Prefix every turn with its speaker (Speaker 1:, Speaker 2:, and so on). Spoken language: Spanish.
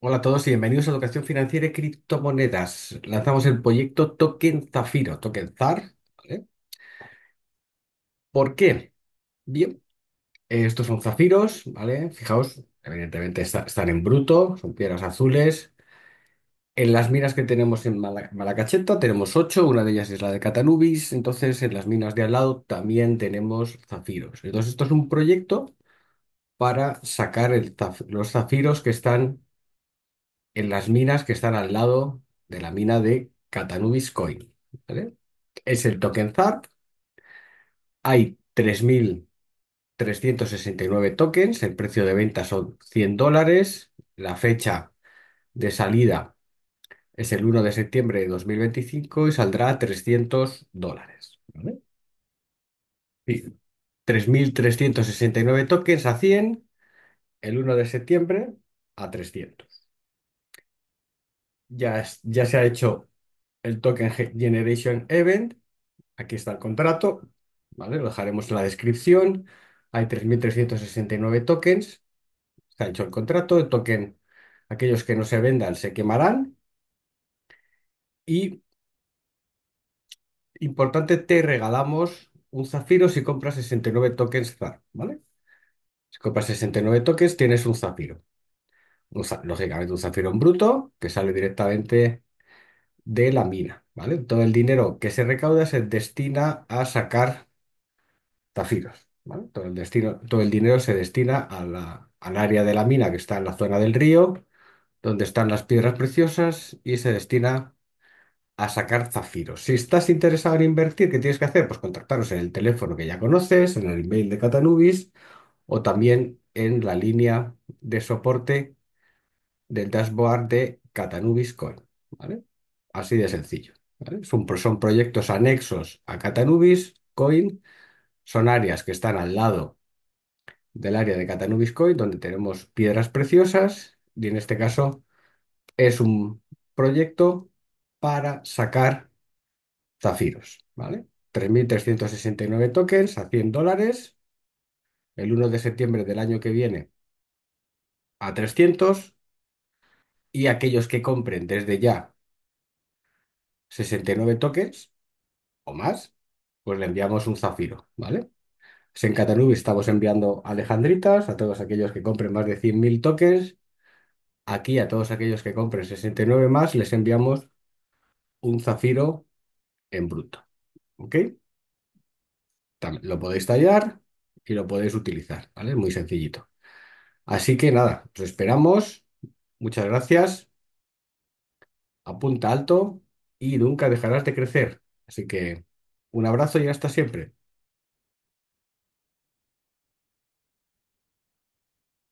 Speaker 1: Hola a todos y bienvenidos a Educación Financiera y Criptomonedas. Lanzamos el proyecto Token Zafiro, Token ZAR, ¿Por qué? Bien, estos son zafiros, ¿vale? Fijaos, evidentemente están en bruto, son piedras azules. En las minas que tenemos en Malacacheta tenemos ocho, una de ellas es la de Catanubis, entonces en las minas de al lado también tenemos zafiros. Entonces esto es un proyecto para sacar los zafiros que están en las minas que están al lado de la mina de Catanubis Coin. Es el token ZARP. Hay 3.369 tokens. El precio de venta son 100 dólares. La fecha de salida es el 1 de septiembre de 2025 y saldrá a 300 dólares. 3.369 tokens a 100 el 1 de septiembre a 300. Ya, se ha hecho el Token Generation Event. Aquí está el contrato, Lo dejaremos en la descripción. Hay 3.369 tokens. Se ha hecho el contrato. El token, aquellos que no se vendan se quemarán. Y, importante, te regalamos un zafiro si compras 69 tokens ZAR, ¿vale? Si compras 69 tokens, tienes un zafiro lógicamente un zafiro en bruto que sale directamente de la mina, ¿vale? Todo el dinero que se recauda se destina a sacar zafiros, Todo el destino, todo el dinero se destina a al área de la mina que está en la zona del río, donde están las piedras preciosas y se destina a sacar zafiros. Si estás interesado en invertir, ¿qué tienes que hacer? Pues contactaros en el teléfono que ya conoces, en el email de Catanubis o también en la línea de soporte del dashboard de Catanubis Coin. ¿vale? Así de sencillo. Son, son proyectos anexos a Catanubis Coin. Son áreas que están al lado del área de Catanubis Coin, donde tenemos piedras preciosas. Y en este caso es un proyecto para sacar zafiros. ¿vale? 3.369 tokens a 100 dólares. El 1 de septiembre del año que viene a 300 y aquellos que compren desde ya 69 tokens o más, pues le enviamos un zafiro, ¿vale? Pues en Catanubi estamos enviando alejandritas a todos aquellos que compren más de 100.000 tokens. Aquí a todos aquellos que compren 69 más les enviamos un zafiro en bruto, ¿ok? lo podéis tallar y lo podéis utilizar, ¿vale? Muy sencillito. Así que nada, os esperamos Muchas gracias, apunta alto y nunca dejarás de crecer. Así que un abrazo y hasta siempre.